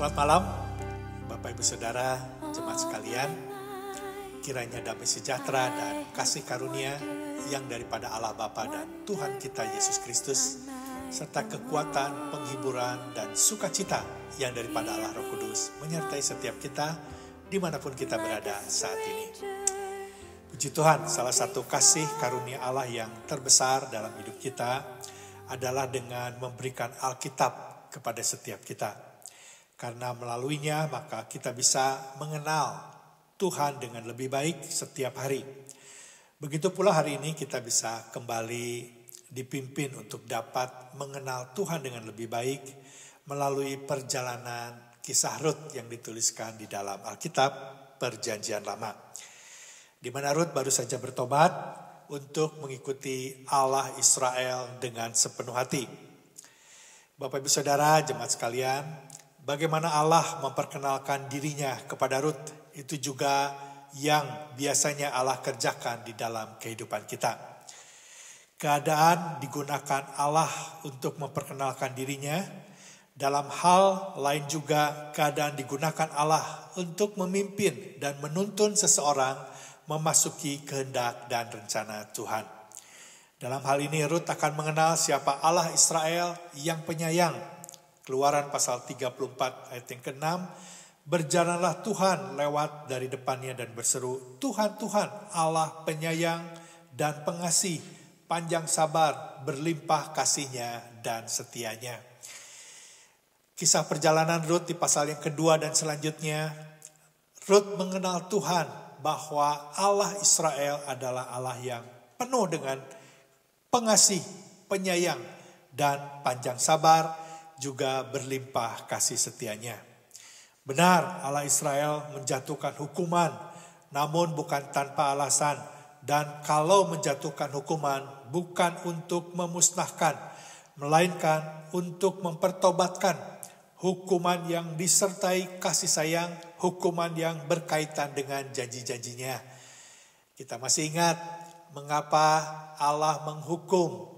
Selamat malam, Bapak Ibu Saudara, jemaat sekalian. Kiranya damai sejahtera dan kasih karunia yang daripada Allah Bapa dan Tuhan kita Yesus Kristus, serta kekuatan, penghiburan, dan sukacita yang daripada Allah Roh Kudus menyertai setiap kita dimanapun kita berada saat ini. Puji Tuhan, salah satu kasih karunia Allah yang terbesar dalam hidup kita adalah dengan memberikan Alkitab kepada setiap kita karena melaluinya maka kita bisa mengenal Tuhan dengan lebih baik setiap hari. Begitu pula hari ini kita bisa kembali dipimpin untuk dapat mengenal Tuhan dengan lebih baik melalui perjalanan kisah Rut yang dituliskan di dalam Alkitab Perjanjian Lama. Di mana Rut baru saja bertobat untuk mengikuti Allah Israel dengan sepenuh hati. Bapak Ibu Saudara, jemaat sekalian, bagaimana Allah memperkenalkan dirinya kepada Rut itu juga yang biasanya Allah kerjakan di dalam kehidupan kita. Keadaan digunakan Allah untuk memperkenalkan dirinya. Dalam hal lain juga keadaan digunakan Allah untuk memimpin dan menuntun seseorang memasuki kehendak dan rencana Tuhan. Dalam hal ini Rut akan mengenal siapa Allah Israel yang penyayang Keluaran pasal 34 ayat yang ke-6, Berjalanlah Tuhan lewat dari depannya dan berseru, Tuhan, Tuhan, Allah penyayang dan pengasih, panjang sabar, berlimpah kasihnya dan setianya. Kisah perjalanan Ruth di pasal yang kedua dan selanjutnya, Ruth mengenal Tuhan bahwa Allah Israel adalah Allah yang penuh dengan pengasih, penyayang, dan panjang sabar, juga berlimpah kasih setianya. Benar, Allah Israel menjatuhkan hukuman, namun bukan tanpa alasan. Dan kalau menjatuhkan hukuman, bukan untuk memusnahkan, melainkan untuk mempertobatkan hukuman yang disertai kasih sayang, hukuman yang berkaitan dengan janji-janjinya. Kita masih ingat mengapa Allah menghukum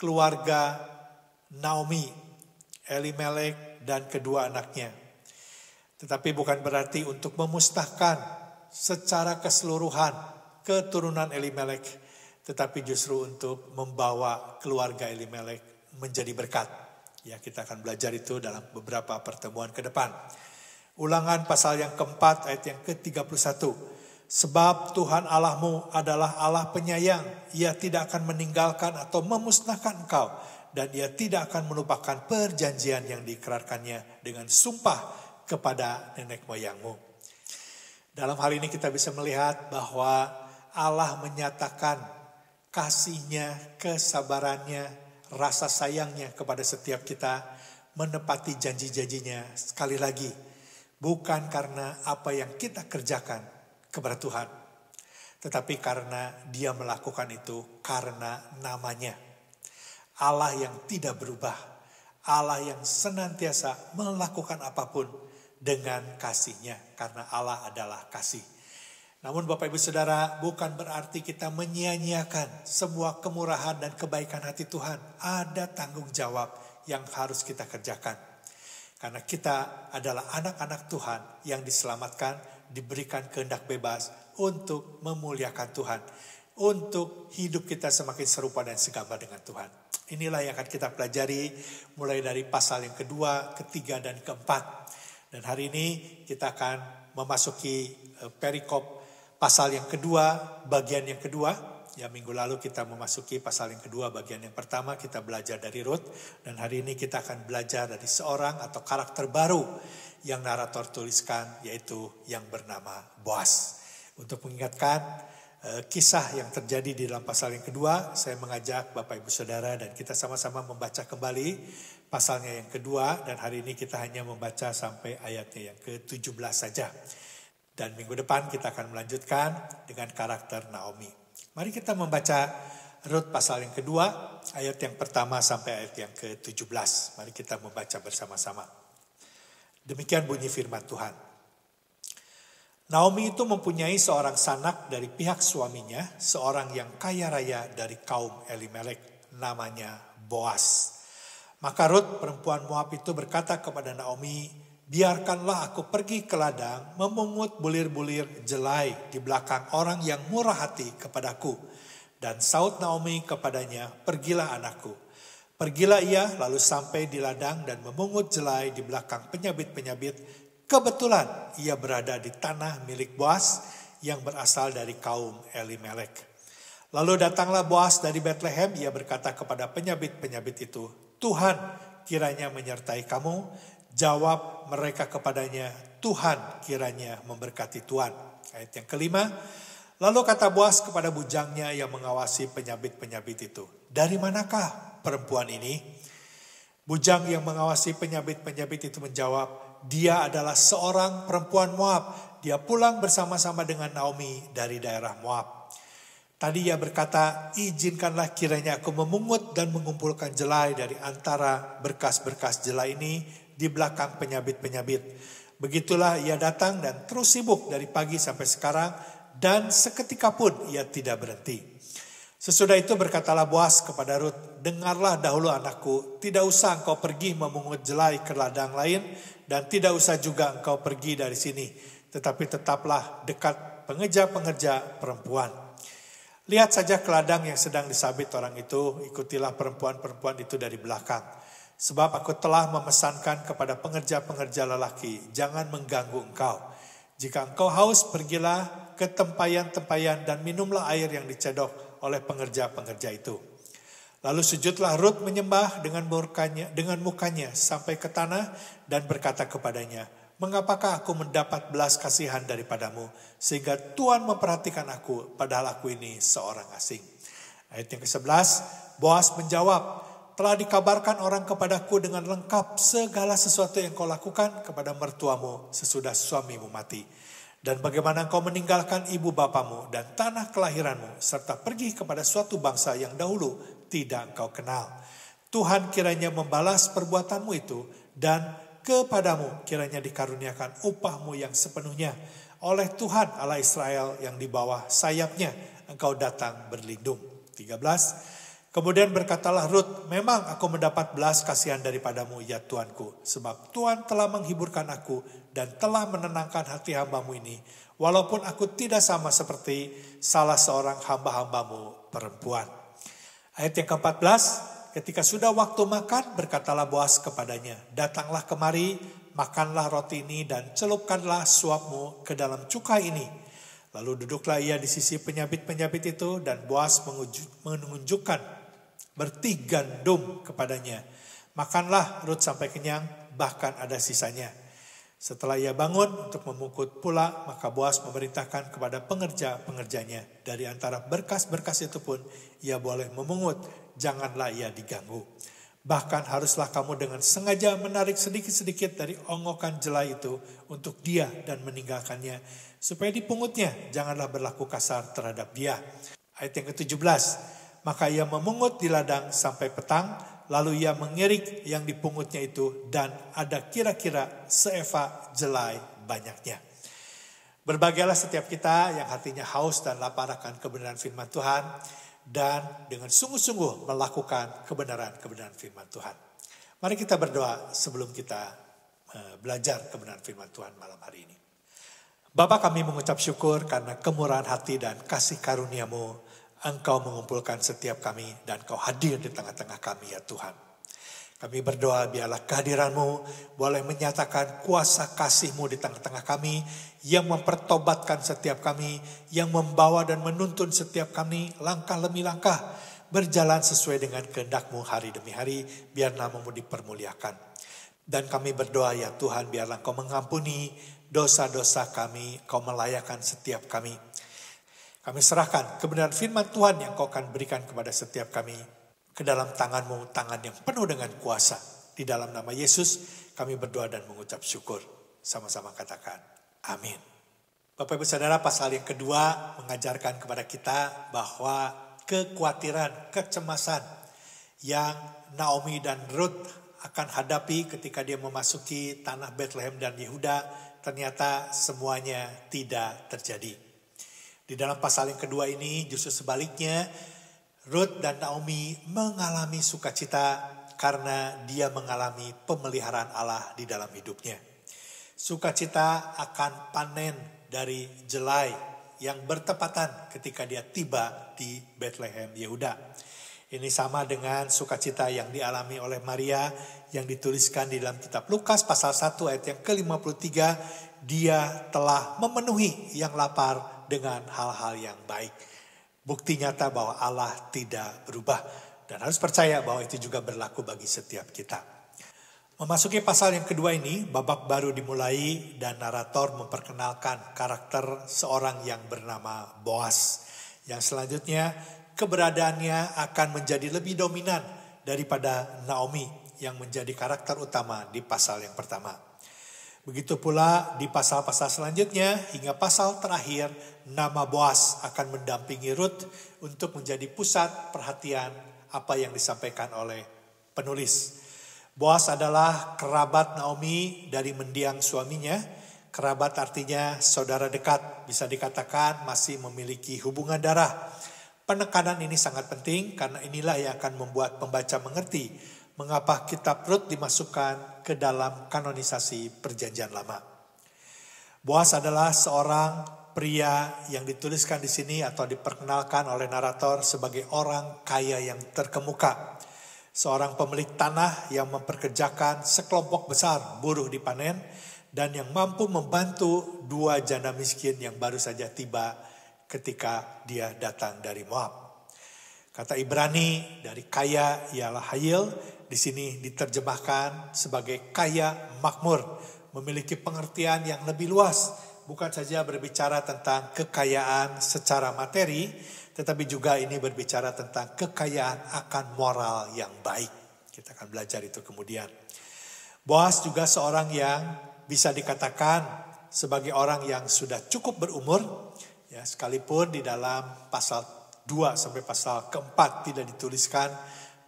keluarga Naomi Elimelek dan kedua anaknya. Tetapi bukan berarti untuk memustahkan secara keseluruhan keturunan Elimelek, tetapi justru untuk membawa keluarga Elimelek menjadi berkat. Ya, kita akan belajar itu dalam beberapa pertemuan ke depan. Ulangan pasal yang keempat ayat yang ke-31. Sebab Tuhan Allahmu adalah Allah penyayang. Ia tidak akan meninggalkan atau memusnahkan engkau dan ia tidak akan melupakan perjanjian yang dikerarkannya dengan sumpah kepada nenek moyangmu. Dalam hal ini kita bisa melihat bahwa Allah menyatakan kasihnya, kesabarannya, rasa sayangnya kepada setiap kita menepati janji-janjinya sekali lagi. Bukan karena apa yang kita kerjakan kepada Tuhan, tetapi karena dia melakukan itu karena namanya. Allah yang tidak berubah, Allah yang senantiasa melakukan apapun dengan kasihnya, karena Allah adalah kasih. Namun Bapak Ibu Saudara, bukan berarti kita menyia-nyiakan semua kemurahan dan kebaikan hati Tuhan. Ada tanggung jawab yang harus kita kerjakan. Karena kita adalah anak-anak Tuhan yang diselamatkan, diberikan kehendak bebas untuk memuliakan Tuhan untuk hidup kita semakin serupa dan segambar dengan Tuhan. Inilah yang akan kita pelajari mulai dari pasal yang kedua, ketiga, dan keempat. Dan hari ini kita akan memasuki eh, perikop pasal yang kedua, bagian yang kedua, Ya minggu lalu kita memasuki pasal yang kedua bagian yang pertama kita belajar dari Ruth dan hari ini kita akan belajar dari seorang atau karakter baru yang narator tuliskan yaitu yang bernama Boas. Untuk mengingatkan Eh, kisah yang terjadi di dalam pasal yang kedua, saya mengajak Bapak Ibu Saudara dan kita sama-sama membaca kembali pasalnya yang kedua dan hari ini kita hanya membaca sampai ayatnya yang ke-17 saja. Dan minggu depan kita akan melanjutkan dengan karakter Naomi. Mari kita membaca Rut pasal yang kedua, ayat yang pertama sampai ayat yang ke-17. Mari kita membaca bersama-sama. Demikian bunyi firman Tuhan. Naomi itu mempunyai seorang sanak dari pihak suaminya, seorang yang kaya raya dari kaum Elimelek, namanya Boas. Maka Rut, perempuan Moab itu berkata kepada Naomi, biarkanlah aku pergi ke ladang memungut bulir-bulir jelai di belakang orang yang murah hati kepadaku. Dan saut Naomi kepadanya, pergilah anakku. Pergilah ia lalu sampai di ladang dan memungut jelai di belakang penyabit-penyabit Kebetulan ia berada di tanah milik Boas yang berasal dari kaum Elimelek. Lalu datanglah Boas dari Bethlehem, ia berkata kepada penyabit-penyabit itu, Tuhan kiranya menyertai kamu, jawab mereka kepadanya, Tuhan kiranya memberkati Tuhan. Ayat yang kelima, lalu kata Boas kepada bujangnya yang mengawasi penyabit-penyabit itu, dari manakah perempuan ini? Bujang yang mengawasi penyabit-penyabit itu menjawab, dia adalah seorang perempuan Moab. Dia pulang bersama-sama dengan Naomi dari daerah Moab. Tadi ia berkata, izinkanlah kiranya aku memungut dan mengumpulkan jelai dari antara berkas-berkas jelai ini di belakang penyabit-penyabit. Begitulah ia datang dan terus sibuk dari pagi sampai sekarang dan seketika pun ia tidak berhenti. Sesudah itu berkatalah Boas kepada Rut, dengarlah dahulu anakku, tidak usah engkau pergi memungut jelai ke ladang lain dan tidak usah juga engkau pergi dari sini, tetapi tetaplah dekat pengeja-pengeja perempuan. Lihat saja ke ladang yang sedang disabit orang itu, ikutilah perempuan-perempuan itu dari belakang. Sebab aku telah memesankan kepada pengerja-pengerja lelaki, jangan mengganggu engkau. Jika engkau haus, pergilah ke tempayan-tempayan dan minumlah air yang dicedok oleh pengerja-pengerja itu.' Lalu sujudlah Rut menyembah dengan mukanya, dengan mukanya sampai ke tanah dan berkata kepadanya, Mengapakah aku mendapat belas kasihan daripadamu sehingga Tuhan memperhatikan aku padahal aku ini seorang asing. Ayat yang ke-11, Boas menjawab, telah dikabarkan orang kepadaku dengan lengkap segala sesuatu yang kau lakukan kepada mertuamu sesudah suamimu mati. Dan bagaimana kau meninggalkan ibu bapamu dan tanah kelahiranmu serta pergi kepada suatu bangsa yang dahulu tidak engkau kenal. Tuhan kiranya membalas perbuatanmu itu dan kepadamu kiranya dikaruniakan upahmu yang sepenuhnya oleh Tuhan Allah Israel yang di bawah sayapnya engkau datang berlindung. 13. Kemudian berkatalah Rut, memang aku mendapat belas kasihan daripadamu ya Tuanku, sebab Tuhan telah menghiburkan aku dan telah menenangkan hati hambamu ini, walaupun aku tidak sama seperti salah seorang hamba-hambamu perempuan. Ayat yang ke-14, ketika sudah waktu makan, berkatalah Boas kepadanya, datanglah kemari, makanlah roti ini dan celupkanlah suapmu ke dalam cukai ini. Lalu duduklah ia di sisi penyabit-penyabit itu dan Boas menunjukkan bertiga gandum kepadanya. Makanlah Rut sampai kenyang, bahkan ada sisanya.' Setelah ia bangun untuk memungkut pula, maka Boas memerintahkan kepada pengerja-pengerjanya. Dari antara berkas-berkas itu pun, ia boleh memungut, janganlah ia diganggu. Bahkan haruslah kamu dengan sengaja menarik sedikit-sedikit dari ongokan jela itu untuk dia dan meninggalkannya, supaya dipungutnya janganlah berlaku kasar terhadap dia. Ayat yang ke-17, maka ia memungut di ladang sampai petang, Lalu ia mengirik yang dipungutnya itu dan ada kira-kira seeva jelai banyaknya. Berbagailah setiap kita yang hatinya haus dan lapar akan kebenaran firman Tuhan dan dengan sungguh-sungguh melakukan kebenaran-kebenaran firman Tuhan. Mari kita berdoa sebelum kita eh, belajar kebenaran firman Tuhan malam hari ini. Bapa kami mengucap syukur karena kemurahan hati dan kasih karuniamu Engkau mengumpulkan setiap kami dan Kau hadir di tengah-tengah kami ya Tuhan. Kami berdoa biarlah kehadiranmu boleh menyatakan kuasa kasihmu di tengah-tengah kami yang mempertobatkan setiap kami, yang membawa dan menuntun setiap kami langkah demi langkah berjalan sesuai dengan kehendakmu hari demi hari biar namamu dipermuliakan. Dan kami berdoa ya Tuhan biarlah engkau mengampuni dosa-dosa kami, kau melayakan setiap kami kami serahkan kebenaran firman Tuhan yang kau akan berikan kepada setiap kami ke dalam tanganmu, tangan yang penuh dengan kuasa. Di dalam nama Yesus kami berdoa dan mengucap syukur. Sama-sama katakan, amin. Bapak ibu saudara pasal yang kedua mengajarkan kepada kita bahwa kekhawatiran, kecemasan yang Naomi dan Ruth akan hadapi ketika dia memasuki tanah Bethlehem dan Yehuda, ternyata semuanya tidak terjadi. Di dalam pasal yang kedua ini justru sebaliknya Ruth dan Naomi mengalami sukacita karena dia mengalami pemeliharaan Allah di dalam hidupnya. Sukacita akan panen dari jelai yang bertepatan ketika dia tiba di Bethlehem Yehuda. Ini sama dengan sukacita yang dialami oleh Maria yang dituliskan di dalam kitab Lukas pasal 1 ayat yang ke-53. Dia telah memenuhi yang lapar dengan hal-hal yang baik. Bukti nyata bahwa Allah tidak berubah dan harus percaya bahwa itu juga berlaku bagi setiap kita. Memasuki pasal yang kedua ini, babak baru dimulai dan narator memperkenalkan karakter seorang yang bernama Boas. Yang selanjutnya, keberadaannya akan menjadi lebih dominan daripada Naomi yang menjadi karakter utama di pasal yang pertama. Begitu pula di pasal-pasal selanjutnya hingga pasal terakhir nama Boas akan mendampingi Ruth untuk menjadi pusat perhatian apa yang disampaikan oleh penulis. Boas adalah kerabat Naomi dari mendiang suaminya. Kerabat artinya saudara dekat, bisa dikatakan masih memiliki hubungan darah. Penekanan ini sangat penting karena inilah yang akan membuat pembaca mengerti mengapa kitab Rut dimasukkan ke dalam kanonisasi perjanjian lama. Boas adalah seorang pria yang dituliskan di sini atau diperkenalkan oleh narator sebagai orang kaya yang terkemuka. Seorang pemilik tanah yang memperkerjakan sekelompok besar buruh di panen dan yang mampu membantu dua janda miskin yang baru saja tiba ketika dia datang dari Moab. Kata Ibrani dari kaya ialah hayil, di sini diterjemahkan sebagai kaya makmur, memiliki pengertian yang lebih luas bukan saja berbicara tentang kekayaan secara materi, tetapi juga ini berbicara tentang kekayaan akan moral yang baik. Kita akan belajar itu kemudian. Boas juga seorang yang bisa dikatakan sebagai orang yang sudah cukup berumur, ya sekalipun di dalam pasal 2 sampai pasal keempat tidak dituliskan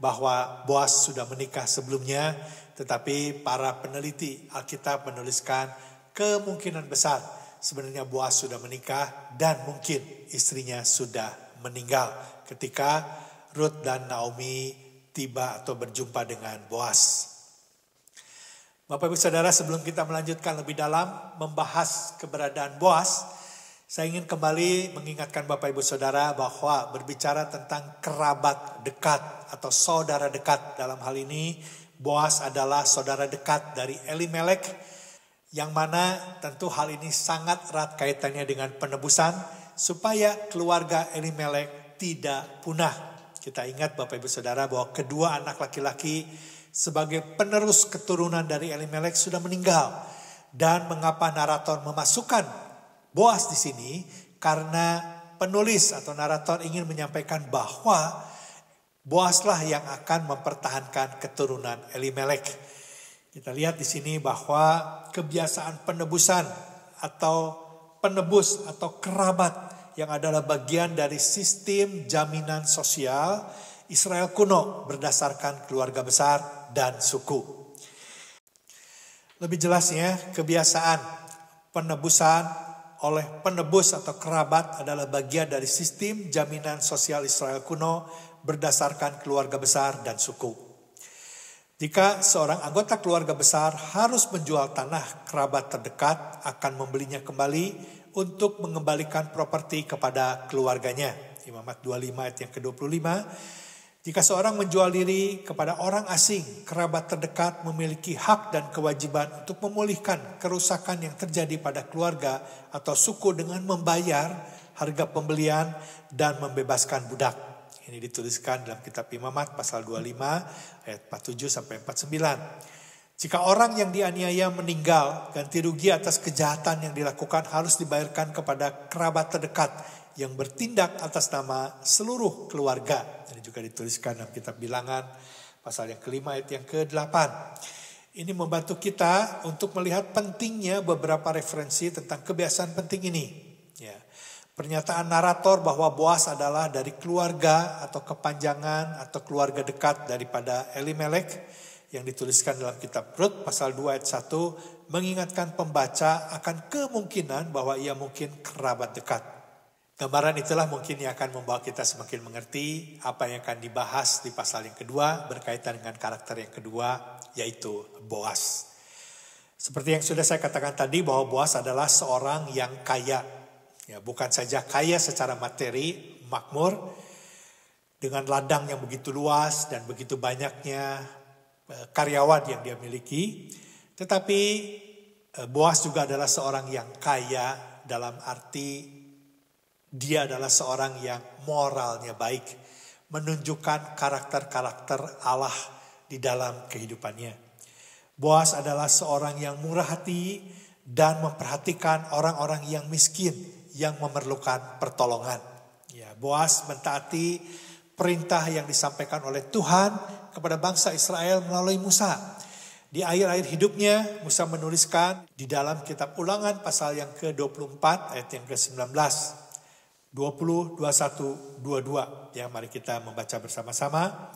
bahwa Boas sudah menikah sebelumnya, tetapi para peneliti Alkitab menuliskan kemungkinan besar sebenarnya Boas sudah menikah dan mungkin istrinya sudah meninggal ketika Ruth dan Naomi tiba atau berjumpa dengan Boas. Bapak Ibu Saudara sebelum kita melanjutkan lebih dalam membahas keberadaan Boas, saya ingin kembali mengingatkan Bapak Ibu Saudara bahwa berbicara tentang kerabat dekat atau saudara dekat dalam hal ini Boas adalah saudara dekat dari Elimelek yang mana tentu hal ini sangat erat kaitannya dengan penebusan supaya keluarga Elimelek tidak punah. Kita ingat Bapak Ibu Saudara bahwa kedua anak laki-laki sebagai penerus keturunan dari Elimelek sudah meninggal. Dan mengapa narator memasukkan Boas di sini? Karena penulis atau narator ingin menyampaikan bahwa Boaslah yang akan mempertahankan keturunan Elimelek. Kita lihat di sini bahwa kebiasaan penebusan atau penebus atau kerabat yang adalah bagian dari sistem jaminan sosial Israel kuno berdasarkan keluarga besar dan suku. Lebih jelasnya, kebiasaan penebusan oleh penebus atau kerabat adalah bagian dari sistem jaminan sosial Israel kuno berdasarkan keluarga besar dan suku. Jika seorang anggota keluarga besar harus menjual tanah kerabat terdekat akan membelinya kembali untuk mengembalikan properti kepada keluarganya. Imamat 25 ayat yang ke-25. Jika seorang menjual diri kepada orang asing, kerabat terdekat memiliki hak dan kewajiban untuk memulihkan kerusakan yang terjadi pada keluarga atau suku dengan membayar harga pembelian dan membebaskan budak. Ini dituliskan dalam kitab Imamat pasal 25 ayat 47 sampai 49. Jika orang yang dianiaya meninggal, ganti rugi atas kejahatan yang dilakukan harus dibayarkan kepada kerabat terdekat yang bertindak atas nama seluruh keluarga. Ini juga dituliskan dalam kitab Bilangan pasal yang kelima ayat yang ke-8. Ini membantu kita untuk melihat pentingnya beberapa referensi tentang kebiasaan penting ini. Ya. Pernyataan narator bahwa Boas adalah dari keluarga atau kepanjangan atau keluarga dekat daripada Elimelek yang dituliskan dalam kitab Rut pasal 2 ayat 1 mengingatkan pembaca akan kemungkinan bahwa ia mungkin kerabat dekat. Gambaran itulah mungkin yang akan membawa kita semakin mengerti apa yang akan dibahas di pasal yang kedua berkaitan dengan karakter yang kedua yaitu Boas. Seperti yang sudah saya katakan tadi bahwa Boas adalah seorang yang kaya Ya, bukan saja kaya secara materi, makmur, dengan ladang yang begitu luas dan begitu banyaknya e, karyawan yang dia miliki. Tetapi e, Boas juga adalah seorang yang kaya dalam arti dia adalah seorang yang moralnya baik, menunjukkan karakter-karakter Allah di dalam kehidupannya. Boas adalah seorang yang murah hati dan memperhatikan orang-orang yang miskin yang memerlukan pertolongan. Ya, Boas mentaati perintah yang disampaikan oleh Tuhan kepada bangsa Israel melalui Musa. Di akhir-akhir hidupnya, Musa menuliskan di dalam kitab ulangan pasal yang ke-24 ayat yang ke-19. 20, 21, 22. Ya, mari kita membaca bersama-sama.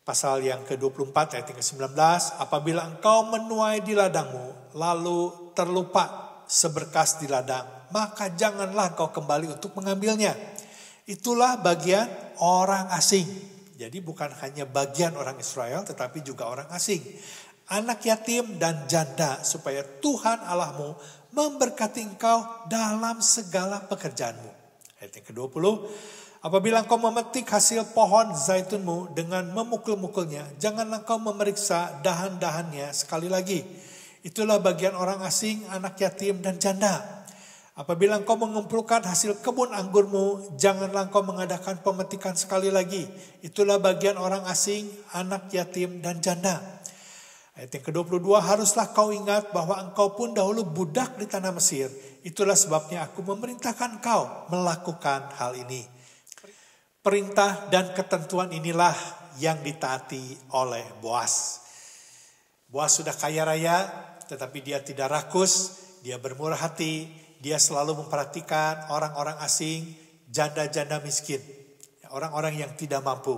Pasal yang ke-24 ayat yang ke-19, apabila engkau menuai di ladangmu, lalu terlupa seberkas di ladang, maka janganlah kau kembali untuk mengambilnya. Itulah bagian orang asing. Jadi bukan hanya bagian orang Israel tetapi juga orang asing. Anak yatim dan janda supaya Tuhan Allahmu memberkati engkau dalam segala pekerjaanmu. Ayat yang ke-20. Apabila engkau memetik hasil pohon zaitunmu dengan memukul-mukulnya, janganlah engkau memeriksa dahan-dahannya sekali lagi. Itulah bagian orang asing, anak yatim, dan janda Apabila engkau mengumpulkan hasil kebun anggurmu, janganlah engkau mengadakan pemetikan sekali lagi. Itulah bagian orang asing, anak yatim, dan janda. Ayat yang ke-22, haruslah kau ingat bahwa engkau pun dahulu budak di tanah Mesir. Itulah sebabnya aku memerintahkan kau melakukan hal ini. Perintah dan ketentuan inilah yang ditaati oleh Boas. Boas sudah kaya raya, tetapi dia tidak rakus, dia bermurah hati, dia selalu memperhatikan orang-orang asing, janda-janda miskin, orang-orang yang tidak mampu.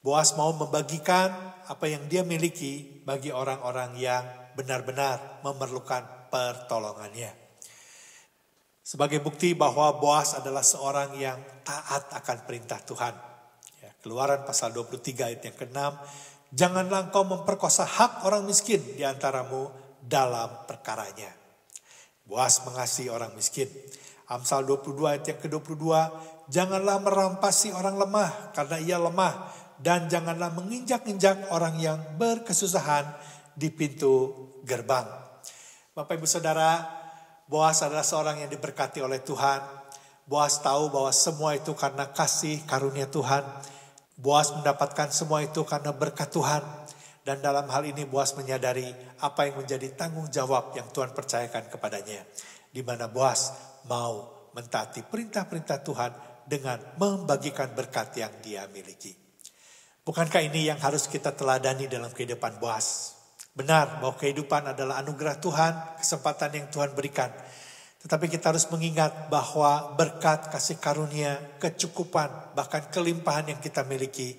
Boas mau membagikan apa yang dia miliki bagi orang-orang yang benar-benar memerlukan pertolongannya. Sebagai bukti bahwa Boas adalah seorang yang taat akan perintah Tuhan. Ya, keluaran pasal 23 ayat yang ke-6. Janganlah engkau memperkosa hak orang miskin di antaramu dalam perkaranya. Boas mengasihi orang miskin. Amsal 22 ayat yang ke-22, janganlah merampasi orang lemah karena ia lemah dan janganlah menginjak-injak orang yang berkesusahan di pintu gerbang. Bapak Ibu Saudara, Boas adalah seorang yang diberkati oleh Tuhan. Boas tahu bahwa semua itu karena kasih karunia Tuhan. Boas mendapatkan semua itu karena berkat Tuhan. Dan dalam hal ini Boas menyadari apa yang menjadi tanggung jawab yang Tuhan percayakan kepadanya. Di mana Boas mau mentaati perintah-perintah Tuhan dengan membagikan berkat yang dia miliki. Bukankah ini yang harus kita teladani dalam kehidupan Boas? Benar bahwa kehidupan adalah anugerah Tuhan, kesempatan yang Tuhan berikan. Tetapi kita harus mengingat bahwa berkat, kasih karunia, kecukupan, bahkan kelimpahan yang kita miliki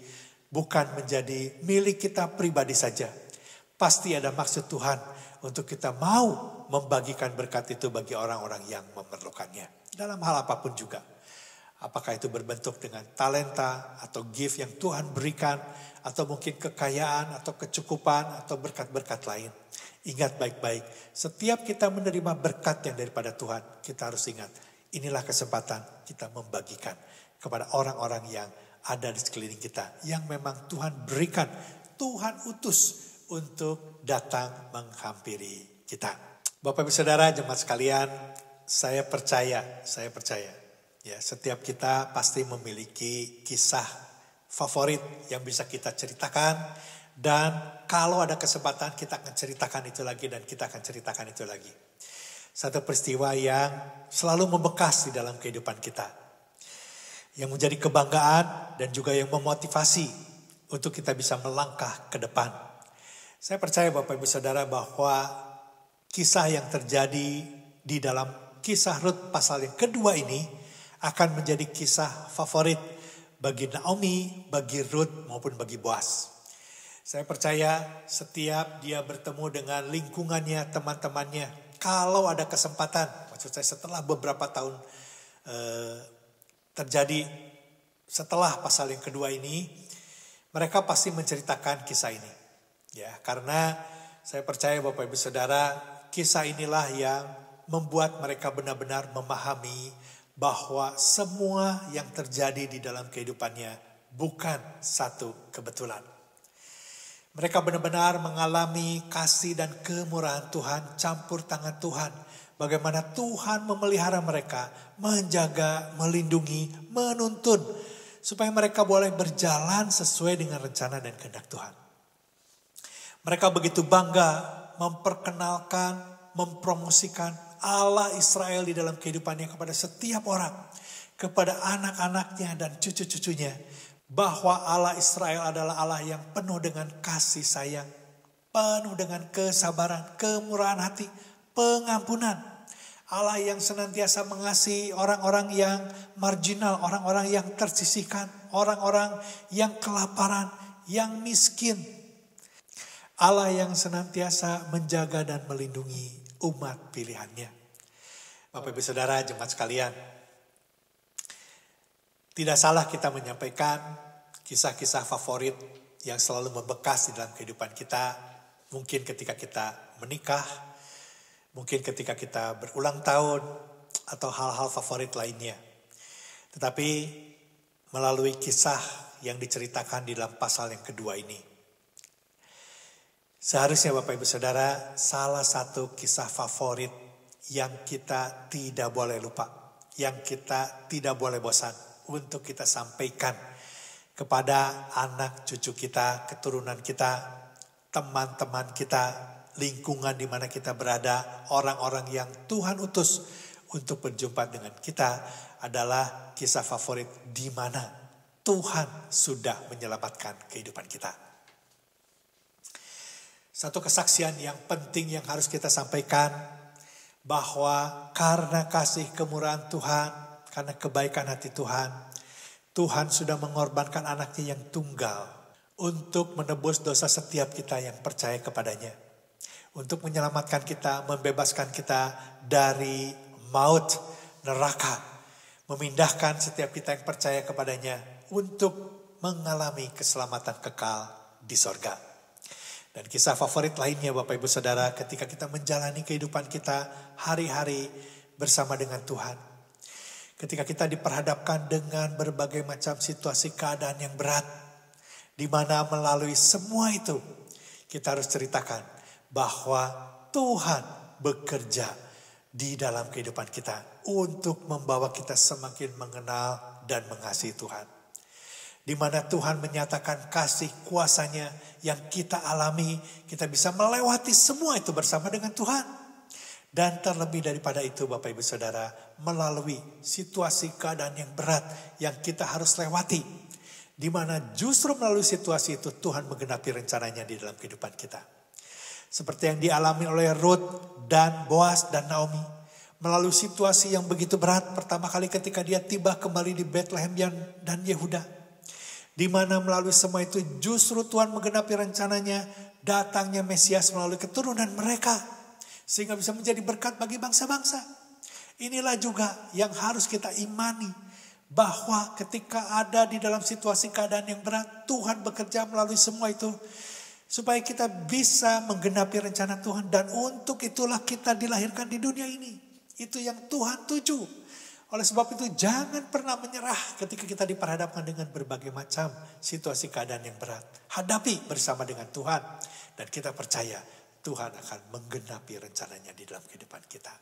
bukan menjadi milik kita pribadi saja. Pasti ada maksud Tuhan untuk kita mau membagikan berkat itu bagi orang-orang yang memerlukannya. Dalam hal apapun juga. Apakah itu berbentuk dengan talenta atau gift yang Tuhan berikan. Atau mungkin kekayaan atau kecukupan atau berkat-berkat lain. Ingat baik-baik, setiap kita menerima berkat yang daripada Tuhan, kita harus ingat, inilah kesempatan kita membagikan kepada orang-orang yang ada di sekeliling kita yang memang Tuhan berikan, Tuhan utus untuk datang menghampiri kita. Bapak Ibu Saudara, jemaat sekalian, saya percaya, saya percaya. Ya, setiap kita pasti memiliki kisah favorit yang bisa kita ceritakan dan kalau ada kesempatan kita akan ceritakan itu lagi dan kita akan ceritakan itu lagi. Satu peristiwa yang selalu membekas di dalam kehidupan kita yang menjadi kebanggaan dan juga yang memotivasi untuk kita bisa melangkah ke depan. Saya percaya Bapak Ibu Saudara bahwa kisah yang terjadi di dalam kisah Rut pasal yang kedua ini akan menjadi kisah favorit bagi Naomi, bagi Rut maupun bagi Boas. Saya percaya setiap dia bertemu dengan lingkungannya, teman-temannya, kalau ada kesempatan, maksud saya setelah beberapa tahun eh, terjadi setelah pasal yang kedua ini, mereka pasti menceritakan kisah ini. Ya, karena saya percaya Bapak Ibu Saudara, kisah inilah yang membuat mereka benar-benar memahami bahwa semua yang terjadi di dalam kehidupannya bukan satu kebetulan. Mereka benar-benar mengalami kasih dan kemurahan Tuhan, campur tangan Tuhan Bagaimana Tuhan memelihara mereka, menjaga, melindungi, menuntun. Supaya mereka boleh berjalan sesuai dengan rencana dan kehendak Tuhan. Mereka begitu bangga memperkenalkan, mempromosikan Allah Israel di dalam kehidupannya kepada setiap orang. Kepada anak-anaknya dan cucu-cucunya. Bahwa Allah Israel adalah Allah yang penuh dengan kasih sayang penuh dengan kesabaran, kemurahan hati, pengampunan. Allah yang senantiasa mengasihi orang-orang yang marginal, orang-orang yang tersisihkan, orang-orang yang kelaparan, yang miskin. Allah yang senantiasa menjaga dan melindungi umat pilihannya. Bapak Ibu Saudara, jemaat sekalian. Tidak salah kita menyampaikan kisah-kisah favorit yang selalu membekas di dalam kehidupan kita. Mungkin ketika kita menikah, Mungkin ketika kita berulang tahun atau hal-hal favorit lainnya. Tetapi melalui kisah yang diceritakan di dalam pasal yang kedua ini. Seharusnya Bapak Ibu Saudara salah satu kisah favorit yang kita tidak boleh lupa. Yang kita tidak boleh bosan untuk kita sampaikan kepada anak cucu kita, keturunan kita, teman-teman kita, lingkungan di mana kita berada, orang-orang yang Tuhan utus untuk berjumpa dengan kita adalah kisah favorit di mana Tuhan sudah menyelamatkan kehidupan kita. Satu kesaksian yang penting yang harus kita sampaikan bahwa karena kasih kemurahan Tuhan, karena kebaikan hati Tuhan, Tuhan sudah mengorbankan anaknya yang tunggal untuk menebus dosa setiap kita yang percaya kepadanya untuk menyelamatkan kita, membebaskan kita dari maut neraka, memindahkan setiap kita yang percaya kepadanya untuk mengalami keselamatan kekal di sorga. Dan kisah favorit lainnya Bapak Ibu Saudara ketika kita menjalani kehidupan kita hari-hari bersama dengan Tuhan. Ketika kita diperhadapkan dengan berbagai macam situasi keadaan yang berat. di mana melalui semua itu kita harus ceritakan bahwa Tuhan bekerja di dalam kehidupan kita untuk membawa kita semakin mengenal dan mengasihi Tuhan. Di mana Tuhan menyatakan kasih kuasanya yang kita alami, kita bisa melewati semua itu bersama dengan Tuhan. Dan terlebih daripada itu Bapak Ibu Saudara, melalui situasi keadaan yang berat yang kita harus lewati. Di mana justru melalui situasi itu Tuhan menggenapi rencananya di dalam kehidupan kita. Seperti yang dialami oleh Ruth dan Boas dan Naomi. Melalui situasi yang begitu berat pertama kali ketika dia tiba kembali di Bethlehem dan Yehuda. Di mana melalui semua itu justru Tuhan menggenapi rencananya datangnya Mesias melalui keturunan mereka. Sehingga bisa menjadi berkat bagi bangsa-bangsa. Inilah juga yang harus kita imani bahwa ketika ada di dalam situasi keadaan yang berat, Tuhan bekerja melalui semua itu Supaya kita bisa menggenapi rencana Tuhan. Dan untuk itulah kita dilahirkan di dunia ini. Itu yang Tuhan tuju. Oleh sebab itu jangan pernah menyerah ketika kita diperhadapkan dengan berbagai macam situasi keadaan yang berat. Hadapi bersama dengan Tuhan. Dan kita percaya Tuhan akan menggenapi rencananya di dalam kehidupan kita.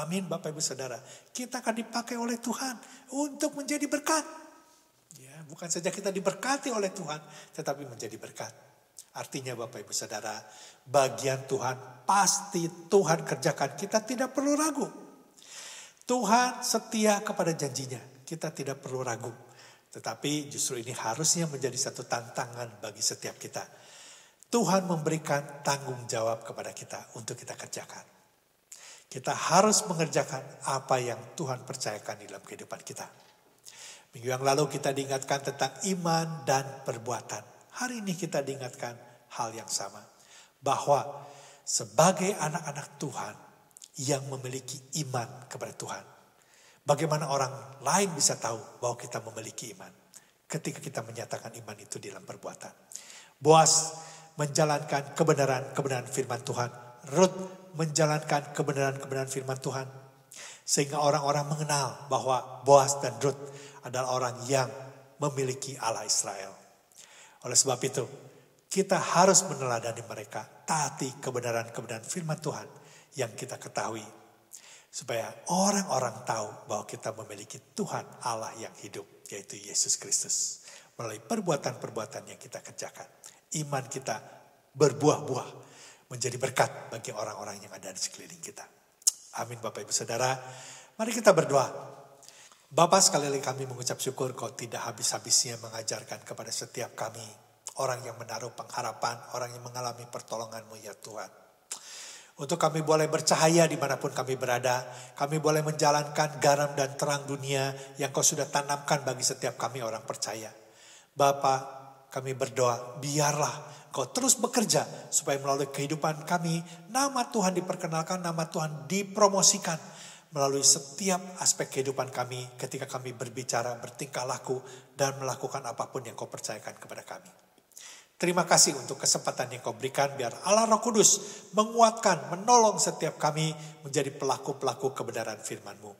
Amin Bapak Ibu Saudara. Kita akan dipakai oleh Tuhan untuk menjadi berkat. Ya, bukan saja kita diberkati oleh Tuhan tetapi menjadi berkat. Artinya Bapak Ibu Saudara, bagian Tuhan pasti Tuhan kerjakan. Kita tidak perlu ragu. Tuhan setia kepada janjinya. Kita tidak perlu ragu. Tetapi justru ini harusnya menjadi satu tantangan bagi setiap kita. Tuhan memberikan tanggung jawab kepada kita untuk kita kerjakan. Kita harus mengerjakan apa yang Tuhan percayakan di dalam kehidupan kita. Minggu yang lalu kita diingatkan tentang iman dan perbuatan. Hari ini kita diingatkan hal yang sama. Bahwa sebagai anak-anak Tuhan yang memiliki iman kepada Tuhan. Bagaimana orang lain bisa tahu bahwa kita memiliki iman. Ketika kita menyatakan iman itu dalam perbuatan. Boas menjalankan kebenaran-kebenaran firman Tuhan. Ruth menjalankan kebenaran-kebenaran firman Tuhan. Sehingga orang-orang mengenal bahwa Boas dan Ruth adalah orang yang memiliki Allah Israel. Oleh sebab itu, kita harus meneladani mereka, taati kebenaran-kebenaran firman Tuhan yang kita ketahui. Supaya orang-orang tahu bahwa kita memiliki Tuhan Allah yang hidup, yaitu Yesus Kristus. Melalui perbuatan-perbuatan yang kita kerjakan. Iman kita berbuah-buah menjadi berkat bagi orang-orang yang ada di sekeliling kita. Amin Bapak Ibu Saudara. Mari kita berdoa Bapak sekali lagi kami mengucap syukur kau tidak habis-habisnya mengajarkan kepada setiap kami. Orang yang menaruh pengharapan, orang yang mengalami pertolonganmu ya Tuhan. Untuk kami boleh bercahaya dimanapun kami berada. Kami boleh menjalankan garam dan terang dunia yang kau sudah tanamkan bagi setiap kami orang percaya. Bapak, kami berdoa, biarlah kau terus bekerja supaya melalui kehidupan kami, nama Tuhan diperkenalkan, nama Tuhan dipromosikan melalui setiap aspek kehidupan kami ketika kami berbicara, bertingkah laku, dan melakukan apapun yang kau percayakan kepada kami. Terima kasih untuk kesempatan yang kau berikan biar Allah Roh Kudus menguatkan, menolong setiap kami menjadi pelaku-pelaku kebenaran firman-Mu.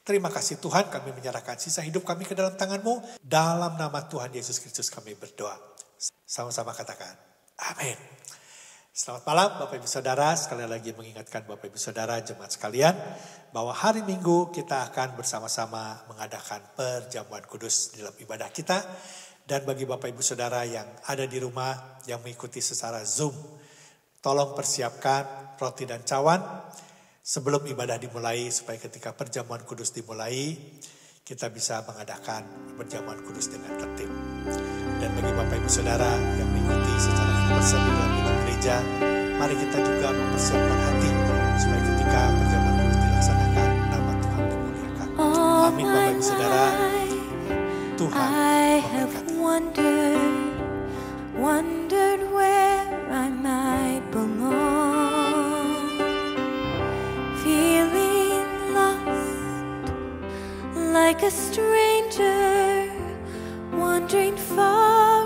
Terima kasih Tuhan kami menyerahkan sisa hidup kami ke dalam tangan-Mu. Dalam nama Tuhan Yesus Kristus kami berdoa. Sama-sama katakan, amin. Selamat malam Bapak Ibu Saudara, sekali lagi mengingatkan Bapak Ibu Saudara jemaat sekalian bahwa hari Minggu kita akan bersama-sama mengadakan perjamuan kudus di dalam ibadah kita dan bagi Bapak Ibu Saudara yang ada di rumah yang mengikuti secara Zoom, tolong persiapkan roti dan cawan sebelum ibadah dimulai supaya ketika perjamuan kudus dimulai kita bisa mengadakan perjamuan kudus dengan tertib. Dan bagi Bapak Ibu Saudara yang mengikuti secara universal di dalam gereja, mari kita juga mempersiapkan hati supaya ketika perjamuan kudus dilaksanakan nama Tuhan dimuliakan. Amin Bapak Ibu Saudara. Tuhan memberkati. wondered where I might belong. Feeling lost, like a stranger, wandering far.